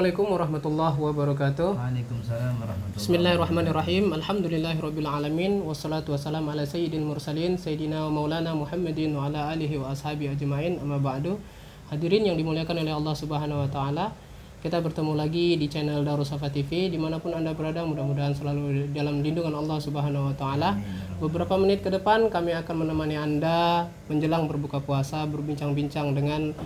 Assalamualaikum warahmatullahi wabarakatuh. Waalaikumsalam warahmatullahi Bismillahirrahmanirrahim. Alhamdulillahirabbil alamin wassalatu wassalamu ala sayyidil mursalin sayyidina wa maulana Muhammadin wa ala alihi wa ashabi ajmain. Amma ba'du. Hadirin yang dimuliakan oleh Allah Subhanahu wa taala, kita bertemu lagi di channel Darussafa TV dimanapun anda berada mudah-mudahan selalu dalam lindungan Allah Subhanahu Wa Taala beberapa menit ke depan kami akan menemani anda menjelang berbuka puasa berbincang-bincang dengan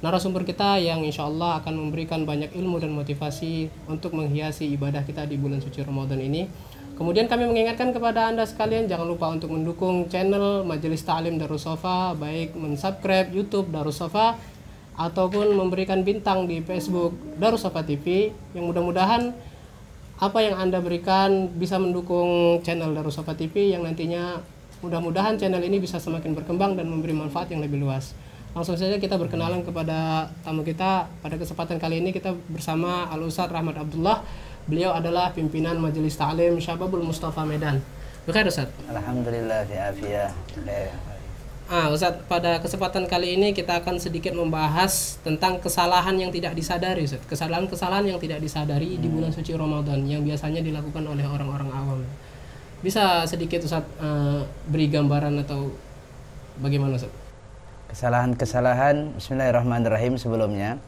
narasumber kita yang insya Allah akan memberikan banyak ilmu dan motivasi untuk menghiasi ibadah kita di bulan suci Ramadan ini. Kemudian kami mengingatkan kepada Anda sekalian jangan lupa untuk mendukung channel Majelis Ta'lim Darussofa baik mensubscribe YouTube Darussofa ataupun memberikan bintang di Facebook Darussofa TV yang mudah-mudahan apa yang Anda berikan bisa mendukung channel Darussofa TV yang nantinya mudah-mudahan channel ini bisa semakin berkembang dan memberi manfaat yang lebih luas langsung saja kita berkenalan kepada tamu kita. Pada kesempatan kali ini kita bersama Al Ustadz Rahmat Abdullah. Beliau adalah pimpinan Majelis Ta'lim Syababul Mustafa Medan. Bukan Ustaz? Alhamdulillah fi afiyah. Ah, Ustaz, pada kesempatan kali ini kita akan sedikit membahas tentang kesalahan yang tidak disadari, Ustaz. Kesalahan-kesalahan yang tidak disadari hmm. di bulan suci Ramadan yang biasanya dilakukan oleh orang-orang awam. Bisa sedikit Ustaz uh, beri gambaran atau bagaimana Ustaz? kesalahan-kesalahan Bismillahirrahmanirrahim sebelumnya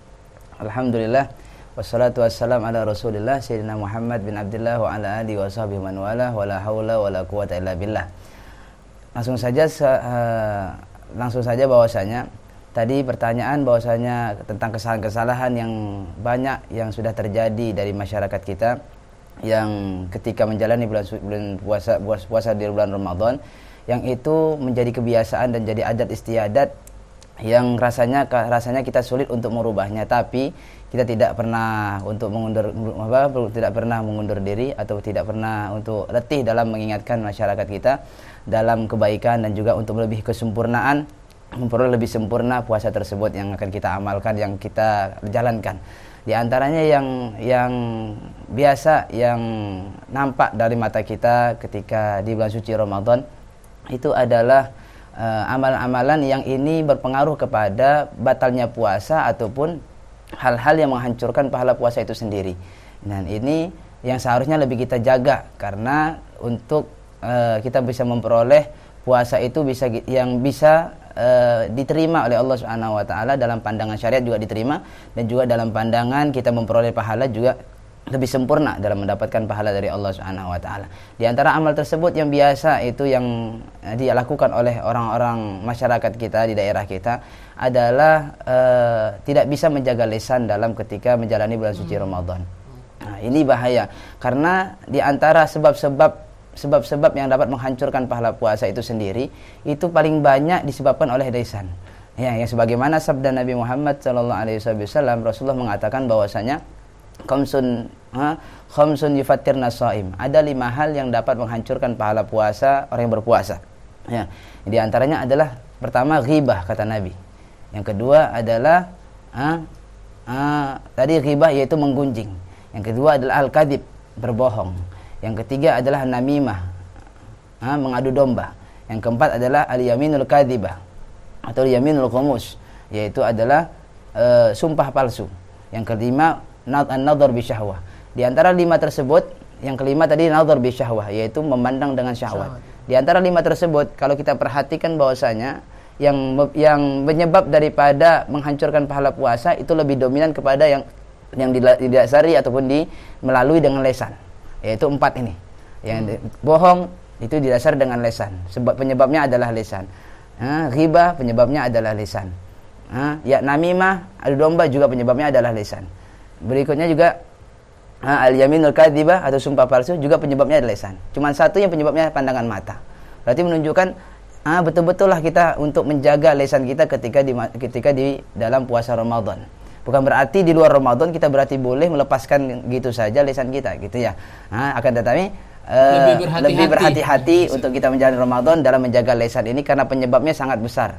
Alhamdulillah Wassalatu wassalam ala rasulillah Sayyidina Muhammad bin Abdullah wa ala alihi wa sahbihi man wala wa la hawla wa la quwata illa billah Langsung saja uh, langsung saja bahwasanya tadi pertanyaan bahwasanya tentang kesalahan-kesalahan yang banyak yang sudah terjadi dari masyarakat kita yang ketika menjalani bulan, bulan puasa, puasa puasa di bulan Ramadan yang itu menjadi kebiasaan dan jadi adat istiadat yang rasanya rasanya kita sulit untuk merubahnya tapi kita tidak pernah untuk mengundur apa tidak pernah mengundur diri atau tidak pernah untuk letih dalam mengingatkan masyarakat kita dalam kebaikan dan juga untuk lebih kesempurnaan memperoleh lebih sempurna puasa tersebut yang akan kita amalkan yang kita jalankan di antaranya yang yang biasa yang nampak dari mata kita ketika di bulan suci Ramadan itu adalah Eh, amalan-amalan uh, yang ini berpengaruh kepada batalnya puasa ataupun hal-hal yang menghancurkan pahala puasa itu sendiri. Dan ini yang seharusnya lebih kita jaga karena untuk uh, kita bisa memperoleh puasa itu bisa yang bisa uh, diterima oleh Allah Subhanahu wa taala dalam pandangan syariat juga diterima dan juga dalam pandangan kita memperoleh pahala juga lebih sempurna dalam mendapatkan pahala dari Allah Subhanahu wa taala. Di antara amal tersebut yang biasa itu yang eh, dilakukan oleh orang-orang masyarakat kita di daerah kita adalah uh, tidak bisa menjaga lisan dalam ketika menjalani bulan suci hmm. Ramadan. Nah, ini bahaya karena di antara sebab-sebab sebab-sebab yang dapat menghancurkan pahala puasa itu sendiri itu paling banyak disebabkan oleh lisan. Ya, ya sebagaimana sabda Nabi Muhammad Alaihi Wasallam, Rasulullah mengatakan bahwasanya komsun khamsun Nasoim Ada lima hal yang dapat menghancurkan pahala puasa orang yang berpuasa. Ya. Di antaranya adalah pertama ghibah kata Nabi. Yang kedua adalah ha? Ha? tadi ghibah yaitu menggunjing. Yang kedua adalah al kadib berbohong. Yang ketiga adalah namimah, ha? mengadu domba. Yang keempat adalah al-yaminul kadhibah atau yaminul komus yaitu adalah e, sumpah palsu. Yang kelima, nadar bisyahwah di antara lima tersebut, yang kelima tadi nazar bi syahwah, yaitu memandang dengan syahwat. Di antara lima tersebut, kalau kita perhatikan bahwasanya yang yang menyebab daripada menghancurkan pahala puasa itu lebih dominan kepada yang yang didasari ataupun di melalui dengan lesan, yaitu empat ini. Yang hmm. bohong itu didasar dengan lesan. Sebab penyebabnya adalah lesan. Ha, riba penyebabnya adalah lesan. Ha, ya namimah adu domba juga penyebabnya adalah lesan. Berikutnya juga al-yaminul atau sumpah palsu juga penyebabnya adalah lisan. Cuman satu yang penyebabnya pandangan mata. Berarti menunjukkan ah betul-betul lah kita untuk menjaga lisan kita ketika di ketika di dalam puasa Ramadan. Bukan berarti di luar Ramadan kita berarti boleh melepaskan gitu saja lisan kita gitu ya. Ah, akan tetapi eh, lebih berhati-hati iya, untuk kita menjalani Ramadan dalam menjaga lesan ini karena penyebabnya sangat besar.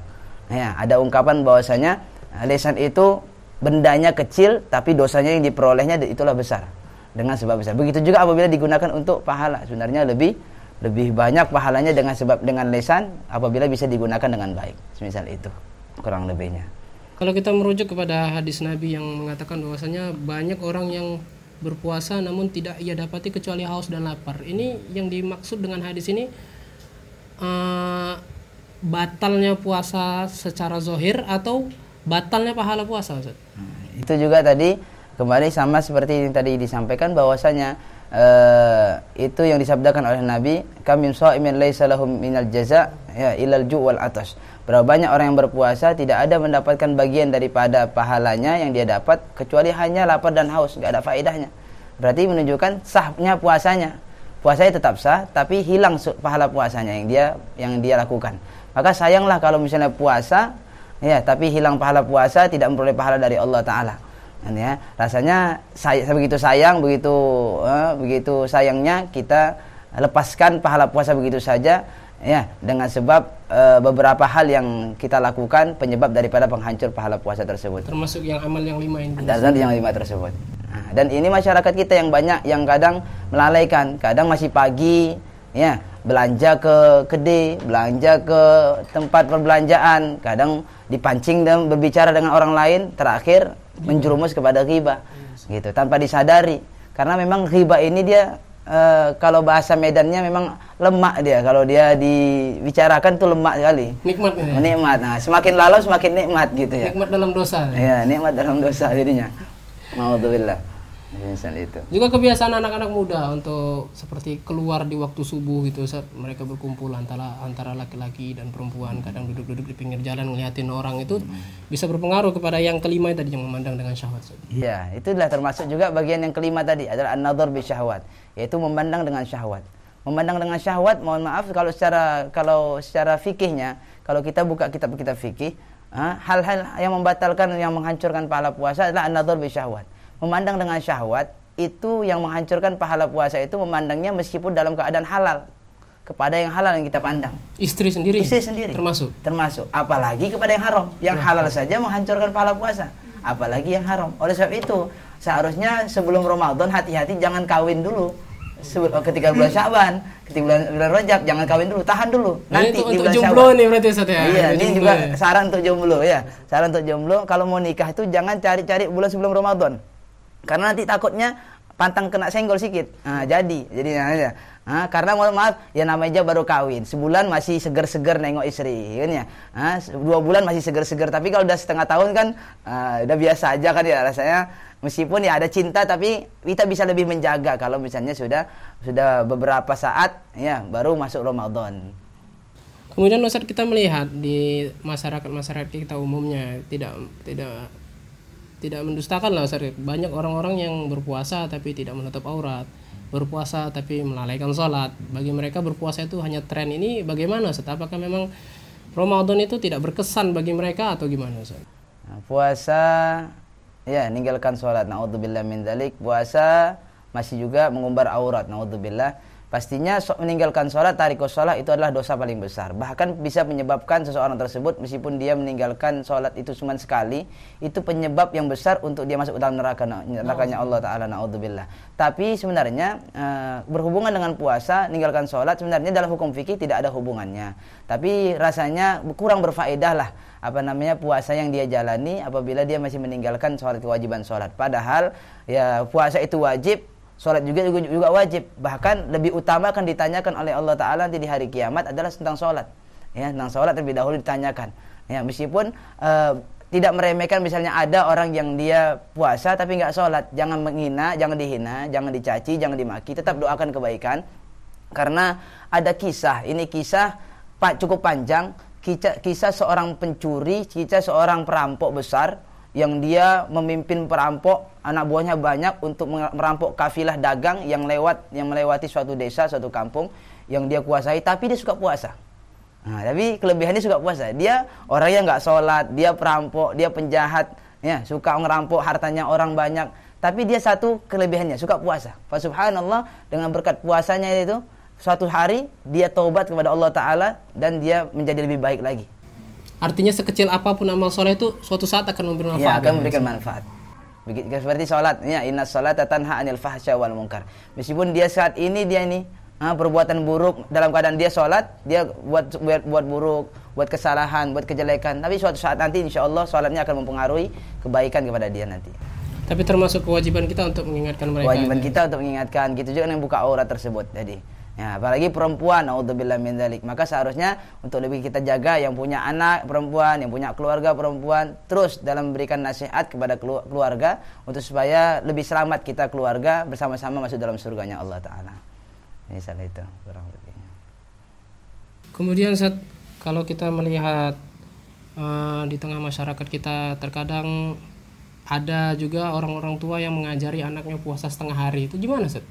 Ya, ada ungkapan bahwasanya eh, lesan itu bendanya kecil tapi dosanya yang diperolehnya itulah besar dengan sebab besar. Begitu juga apabila digunakan untuk pahala, sebenarnya lebih lebih banyak pahalanya dengan sebab dengan lesan apabila bisa digunakan dengan baik. Semisal itu kurang lebihnya. Kalau kita merujuk kepada hadis Nabi yang mengatakan bahwasanya banyak orang yang berpuasa namun tidak ia dapati kecuali haus dan lapar. Ini yang dimaksud dengan hadis ini uh, batalnya puasa secara zohir atau batalnya pahala puasa hmm, Itu juga tadi kembali sama seperti yang tadi disampaikan bahwasanya Uh, itu yang disabdakan oleh Nabi kamim sha'imin laisa lahum minal jaza ya ilal ju' wal atas berapa banyak orang yang berpuasa tidak ada mendapatkan bagian daripada pahalanya yang dia dapat kecuali hanya lapar dan haus nggak ada faedahnya berarti menunjukkan sahnya puasanya puasanya tetap sah tapi hilang pahala puasanya yang dia yang dia lakukan maka sayanglah kalau misalnya puasa ya tapi hilang pahala puasa tidak memperoleh pahala dari Allah taala Kan ya rasanya saya begitu sayang begitu eh, begitu sayangnya kita lepaskan pahala puasa begitu saja ya dengan sebab e, beberapa hal yang kita lakukan penyebab daripada penghancur pahala puasa tersebut termasuk yang amal yang lima ini dan yang lima tersebut nah, dan ini masyarakat kita yang banyak yang kadang melalaikan kadang masih pagi ya belanja ke kedai belanja ke tempat perbelanjaan kadang dipancing dan berbicara dengan orang lain terakhir menjerumus iya. kepada riba iya, gitu tanpa disadari karena memang riba ini dia e, kalau bahasa medannya memang lemak dia kalau dia dibicarakan tuh lemak sekali nikmat ya? nikmat nah semakin lalu semakin nikmat gitu ya nikmat dalam dosa ya, ya nikmat dalam dosa jadinya Alhamdulillah Misal itu. Juga kebiasaan anak-anak muda untuk seperti keluar di waktu subuh gitu, saat mereka berkumpul antara antara laki-laki dan perempuan, hmm. kadang duduk-duduk di pinggir jalan ngeliatin orang itu hmm. bisa berpengaruh kepada yang kelima tadi yang memandang dengan syahwat. Iya, adalah termasuk juga bagian yang kelima tadi adalah an-nadhar bi syahwat, yaitu memandang dengan syahwat. Memandang dengan syahwat, mohon maaf kalau secara kalau secara fikihnya, kalau kita buka kitab-kitab fikih, ah, hal-hal yang membatalkan yang menghancurkan pahala puasa adalah an-nadhar bi syahwat memandang dengan syahwat itu yang menghancurkan pahala puasa itu memandangnya meskipun dalam keadaan halal kepada yang halal yang kita pandang. Istri sendiri. Istri sendiri. Termasuk. Termasuk. Apalagi kepada yang haram. Yang nah. halal saja menghancurkan pahala puasa. Apalagi yang haram. Oleh sebab itu seharusnya sebelum Ramadan hati-hati jangan kawin dulu. Sebelum, oh, ketika bulan hmm. Syaban, ketika bulan, bulan Rajab jangan kawin dulu, tahan dulu. Nah, Nanti nah, itu jomblo nih berarti Ustaz ya. Iya, ini juga ya. saran untuk jomblo ya. Saran untuk jomblo kalau mau nikah itu jangan cari-cari bulan sebelum Ramadan karena nanti takutnya pantang kena senggol sedikit nah, jadi jadi ya, Ha, ah, karena mohon maaf ya namanya baru kawin sebulan masih seger-seger nengok istri kan ya ha, ah, dua bulan masih seger-seger tapi kalau udah setengah tahun kan uh, udah biasa aja kan ya rasanya meskipun ya ada cinta tapi kita bisa lebih menjaga kalau misalnya sudah sudah beberapa saat ya baru masuk Ramadan kemudian Ustaz kita melihat di masyarakat masyarakat kita umumnya tidak tidak tidak mendustakan lah Sarip. Banyak orang-orang yang berpuasa tapi tidak menutup aurat, berpuasa tapi melalaikan sholat. Bagi mereka berpuasa itu hanya tren ini bagaimana? Ustaz? Apakah memang Ramadan itu tidak berkesan bagi mereka atau gimana Ustaz? Nah, puasa ya meninggalkan sholat naudzubillah min dalik puasa masih juga mengumbar aurat naudzubillah Pastinya meninggalkan sholat, tarikus sholat itu adalah dosa paling besar. Bahkan bisa menyebabkan seseorang tersebut meskipun dia meninggalkan sholat itu cuma sekali, itu penyebab yang besar untuk dia masuk dalam neraka, nerakanya oh. Allah Ta'ala, na'udzubillah. Tapi sebenarnya eh, berhubungan dengan puasa, meninggalkan sholat, sebenarnya dalam hukum fikih tidak ada hubungannya. Tapi rasanya kurang berfaedah lah apa namanya puasa yang dia jalani apabila dia masih meninggalkan sholat kewajiban sholat. Padahal ya puasa itu wajib, Sholat juga, juga wajib. Bahkan lebih utama akan ditanyakan oleh Allah Taala nanti di hari kiamat adalah tentang sholat. Ya, tentang sholat terlebih dahulu ditanyakan. Ya, meskipun uh, tidak meremehkan misalnya ada orang yang dia puasa tapi nggak sholat, jangan menghina, jangan dihina, jangan dicaci, jangan dimaki, tetap doakan kebaikan. Karena ada kisah, ini kisah cukup panjang, kisah, kisah seorang pencuri, kisah seorang perampok besar yang dia memimpin perampok anak buahnya banyak untuk merampok kafilah dagang yang lewat yang melewati suatu desa suatu kampung yang dia kuasai tapi dia suka puasa nah, tapi kelebihannya suka puasa dia orangnya nggak sholat dia perampok dia penjahat ya suka ngerampok hartanya orang banyak tapi dia satu kelebihannya suka puasa Fa subhanallah dengan berkat puasanya itu suatu hari dia taubat kepada Allah Taala dan dia menjadi lebih baik lagi artinya sekecil apapun amal soleh itu suatu saat akan memberi iya, manfaat ya, akan memberikan manfaat begitu seperti sholat ya inna sholat tanha anil fahsya wal munkar meskipun dia saat ini dia ini ah, perbuatan buruk dalam keadaan dia sholat dia buat buat buat buruk buat kesalahan buat kejelekan tapi suatu saat nanti insya Allah sholatnya akan mempengaruhi kebaikan kepada dia nanti tapi termasuk kewajiban kita untuk mengingatkan mereka kewajiban kita untuk mengingatkan gitu juga yang buka aurat tersebut jadi Ya, apalagi perempuan, naudzubillah min dzalik. Maka seharusnya untuk lebih kita jaga yang punya anak perempuan, yang punya keluarga perempuan, terus dalam memberikan nasihat kepada keluarga untuk supaya lebih selamat kita keluarga bersama-sama masuk dalam surganya Allah taala. Ini salah itu kurang lebih. Kemudian saat kalau kita melihat uh, di tengah masyarakat kita terkadang ada juga orang-orang tua yang mengajari anaknya puasa setengah hari itu gimana Seth?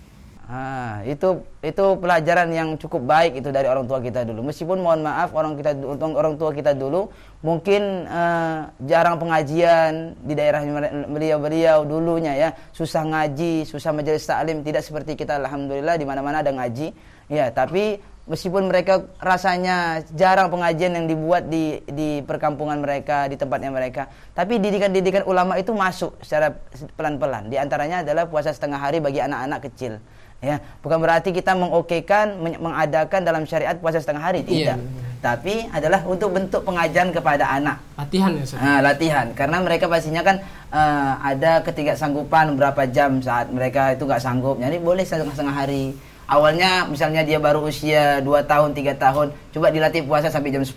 Ah, itu itu pelajaran yang cukup baik itu dari orang tua kita dulu. Meskipun mohon maaf orang kita untung orang tua kita dulu mungkin uh, jarang pengajian di daerah beliau-beliau dulunya ya, susah ngaji, susah menjadi taklim, tidak seperti kita alhamdulillah di mana-mana ada ngaji. Ya, tapi meskipun mereka rasanya jarang pengajian yang dibuat di di perkampungan mereka, di tempatnya mereka, tapi didikan-didikan ulama itu masuk secara pelan-pelan. Di antaranya adalah puasa setengah hari bagi anak-anak kecil. Ya, bukan berarti kita mengokekan mengadakan dalam syariat puasa setengah hari iya. tidak. Yeah. Tapi adalah untuk bentuk pengajian kepada anak. Latihan ya, nah, latihan karena mereka pastinya kan uh, ada sanggupan berapa jam saat mereka itu gak sanggup. Jadi boleh setengah-setengah hari awalnya misalnya dia baru usia 2 tahun, 3 tahun, coba dilatih puasa sampai jam 10.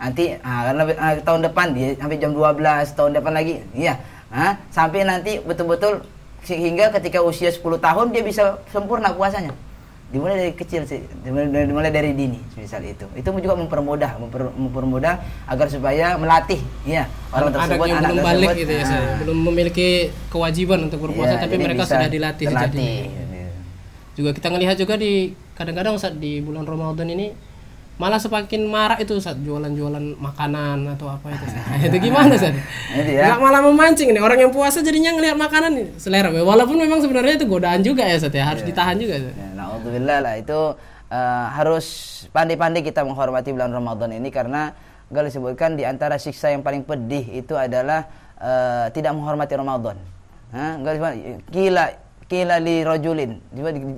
Nanti ah, karena ah, tahun depan dia sampai jam 12, tahun depan lagi. ya Ah, sampai nanti betul-betul sehingga ketika usia 10 tahun dia bisa sempurna puasanya dimulai dari kecil sih dimulai, dimulai dari dini misal itu itu juga mempermudah memper, mempermudah agar supaya melatih ya orang tersebut anak anak belum balik gitu ya nah. belum memiliki kewajiban untuk berpuasa ya, tapi mereka sudah dilatih terlatih, jadi. Iya. juga kita melihat juga di kadang-kadang saat di bulan Ramadan ini malah semakin marah itu saat jualan-jualan makanan atau apa itu nah, itu gimana saat ya. nggak malah memancing nih orang yang puasa jadinya ngelihat makanan nih selera walaupun memang sebenarnya itu godaan juga ya saat ya harus yeah. ditahan juga saat. Ya, alhamdulillah lah itu uh, harus pandai-pandai kita menghormati bulan Ramadan ini karena gak disebutkan di antara siksa yang paling pedih itu adalah uh, tidak menghormati Ramadan. Enggak Gak kila kila li rojulin,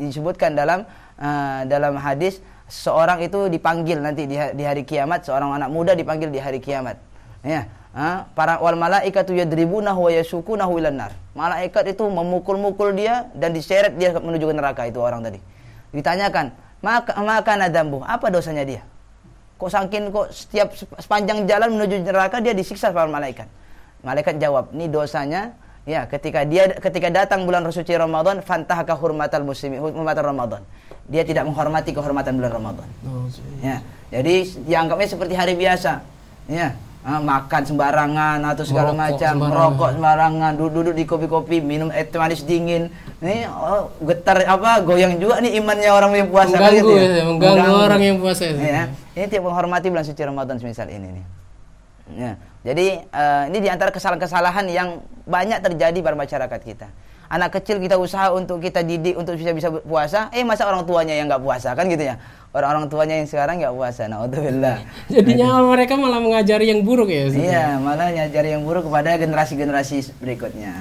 disebutkan dalam uh, dalam hadis seorang itu dipanggil nanti di, di hari kiamat seorang anak muda dipanggil di hari kiamat ya ha? para wal tu yadribuna wa yasukunahu ilan malah malaikat itu memukul-mukul dia dan diseret dia menuju ke neraka itu orang tadi ditanyakan maka maka nadambu apa dosanya dia kok sangkin kok setiap sepanjang jalan menuju neraka dia disiksa para malaikat malaikat jawab ini dosanya Ya, ketika dia ketika datang bulan suci Ramadan, fantahaka hurmatal Muslimi hurmatal Ramadan. Dia tidak menghormati kehormatan bulan Ramadan. Ya. Jadi dianggapnya seperti hari biasa. Ya, ah, makan sembarangan atau segala merokok macam, sembarangan. merokok sembarangan, duduk-duduk di kopi-kopi, minum air manis dingin. Ini oh, getar apa goyang juga nih imannya orang yang puasa mengganggu, gitu ya mengganggu, mengganggu orang yang puasa itu. Ya. Ini tidak menghormati bulan suci Ramadan semisal ini nih. Ya. Jadi uh, ini diantara kesalahan-kesalahan yang banyak terjadi pada masyarakat kita. Anak kecil kita usaha untuk kita didik untuk bisa bisa puasa, eh masa orang tuanya yang nggak puasa kan gitu ya? Orang-orang tuanya yang sekarang nggak puasa, naudzubillah. Jadinya Jadi, nah, gitu. mereka malah mengajari yang buruk ya? Sebenarnya. Iya, ya? malah mengajari yang buruk kepada generasi-generasi berikutnya.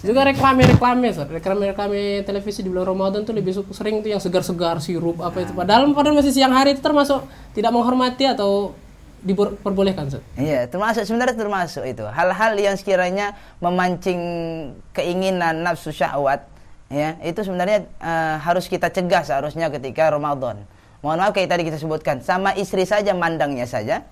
Juga reklame-reklame, reklame-reklame televisi di bulan Ramadan tuh lebih sering tuh yang segar-segar sirup apa itu. Nah. Padahal padahal masih siang hari itu termasuk tidak menghormati atau diperbolehkan Ustaz? Iya, termasuk sebenarnya termasuk itu. Hal-hal yang sekiranya memancing keinginan nafsu syahwat ya, itu sebenarnya uh, harus kita cegah seharusnya ketika Ramadan. Mohon maaf kayak tadi kita sebutkan, sama istri saja mandangnya saja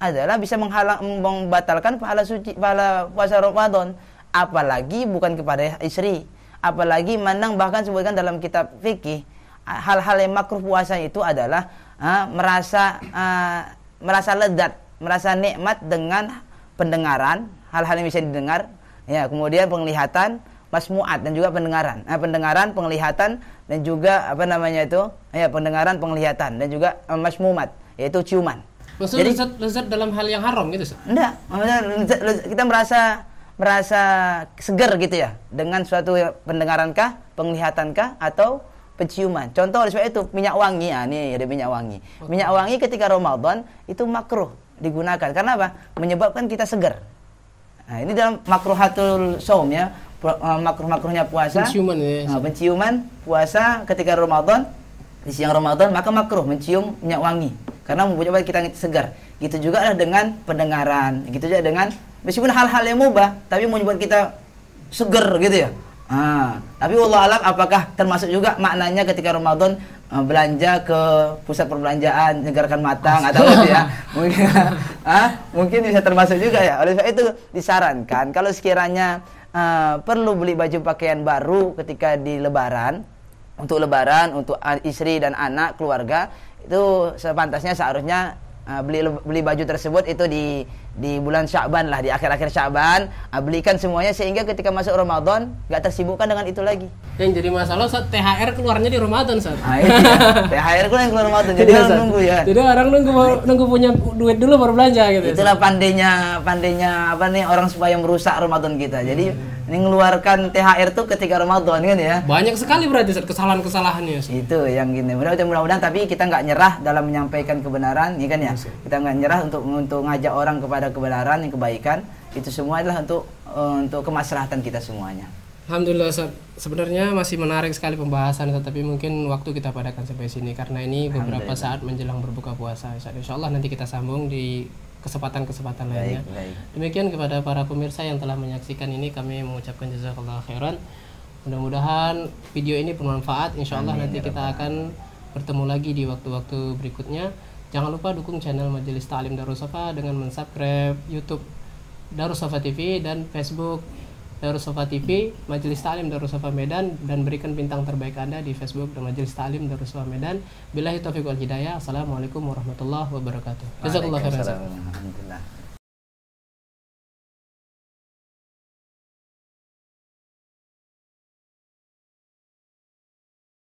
adalah bisa menghalang membatalkan pahala suci pahala puasa Ramadan, apalagi bukan kepada istri, apalagi mandang bahkan sebutkan dalam kitab fikih hal-hal yang makruh puasa itu adalah ha, eh, merasa ha, eh, merasa lezat, merasa nikmat dengan pendengaran, hal-hal yang bisa didengar, ya, kemudian penglihatan, masmuat dan juga pendengaran. Nah, pendengaran, penglihatan dan juga apa namanya itu? Ya, pendengaran, penglihatan dan juga eh, masmumat, yaitu ciuman. Maksudnya Jadi, lezat, lezat dalam hal yang haram gitu, Ustaz? Enggak, maksudnya lezat, lezat, kita merasa merasa seger gitu ya dengan suatu pendengarankah, penglihatankah atau penciuman. Contoh oleh sebab itu minyak wangi, ah ini ada minyak wangi. Minyak wangi ketika Ramadan itu makruh digunakan. Karena apa? Menyebabkan kita segar. Nah, ini dalam makruhatul saum ya, ah, makruh-makruhnya puasa. Penciuman ya. Nah, penciuman puasa ketika Ramadan di siang Ramadan maka makruh mencium minyak wangi karena membuat kita segar. Gitu juga lah dengan pendengaran, gitu juga dengan meskipun hal-hal yang mubah tapi membuat kita segar gitu ya. Ah, tapi Allah alam apakah termasuk juga maknanya ketika Ramadan eh, belanja ke pusat perbelanjaan, negarakan matang atau apa ya? Mungkin ah, mungkin bisa termasuk juga ya. Oleh sebab itu disarankan kalau sekiranya uh, perlu beli baju pakaian baru ketika di lebaran untuk lebaran untuk istri dan anak keluarga itu sepantasnya seharusnya Ah, beli beli baju tersebut itu di di bulan Sya'ban lah di akhir-akhir Sya'ban ah, belikan semuanya sehingga ketika masuk Ramadan nggak tersibukkan dengan itu lagi. Yang jadi masalah saat THR keluarnya di Ramadan saat. Nah, iya. THR keluar keluar Ramadan jadi iya, orang nunggu ya. Jadi orang nunggu nunggu punya duit dulu baru belanja gitu. Itulah pandainya pandainya apa nih orang supaya merusak Ramadan kita. Jadi hmm ini ngeluarkan THR tuh ketika Ramadan kan ya. Banyak sekali berarti kesalahan-kesalahannya. Itu yang gini. Mudah-mudahan tapi kita nggak nyerah dalam menyampaikan kebenaran, ya kan ya. Kita nggak nyerah untuk untuk ngajak orang kepada kebenaran, yang kebaikan. Itu semua adalah untuk eh, untuk kemaslahatan kita semuanya. Alhamdulillah Ustaz. Sebenarnya masih menarik sekali pembahasan tetapi mungkin waktu kita padakan sampai sini karena ini beberapa saat menjelang berbuka puasa. Insyaallah nanti kita sambung di kesempatan-kesempatan lainnya. Baik, Demikian kepada para pemirsa yang telah menyaksikan ini kami mengucapkan jazakallah khairan. Mudah-mudahan video ini bermanfaat. Insya Allah Amin, nanti ya kita akan bertemu lagi di waktu-waktu berikutnya. Jangan lupa dukung channel Majelis Ta'lim Darussafa dengan mensubscribe YouTube Darussafa TV dan Facebook Darussofa TV, Majelis Ta'lim Darussofa Medan dan berikan bintang terbaik Anda di Facebook dan Majelis Ta'lim Darussofa Medan. Billahi taufiq wal hidayah. Assalamualaikum warahmatullahi wabarakatuh. Jazakallahu khairan.